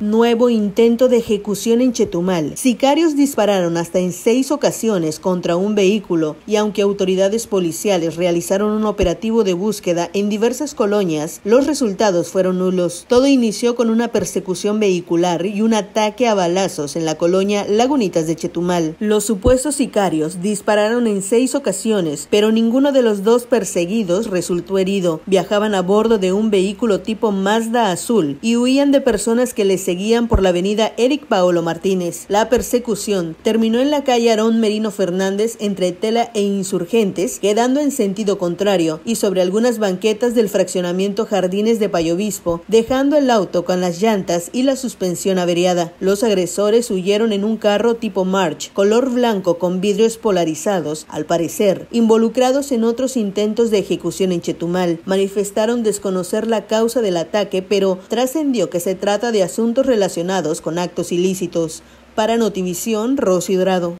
Nuevo intento de ejecución en Chetumal. Sicarios dispararon hasta en seis ocasiones contra un vehículo y aunque autoridades policiales realizaron un operativo de búsqueda en diversas colonias, los resultados fueron nulos. Todo inició con una persecución vehicular y un ataque a balazos en la colonia Lagunitas de Chetumal. Los supuestos sicarios dispararon en seis ocasiones, pero ninguno de los dos perseguidos resultó herido. Viajaban a bordo de un vehículo tipo Mazda azul y huían de personas que les seguían por la avenida Eric Paolo Martínez. La persecución terminó en la calle Arón Merino Fernández entre Tela e Insurgentes, quedando en sentido contrario y sobre algunas banquetas del fraccionamiento Jardines de Payobispo, dejando el auto con las llantas y la suspensión averiada. Los agresores huyeron en un carro tipo March, color blanco con vidrios polarizados, al parecer, involucrados en otros intentos de ejecución en Chetumal. Manifestaron desconocer la causa del ataque, pero trascendió que se trata de asuntos relacionados con actos ilícitos. Para Notivisión, Rosy Drado.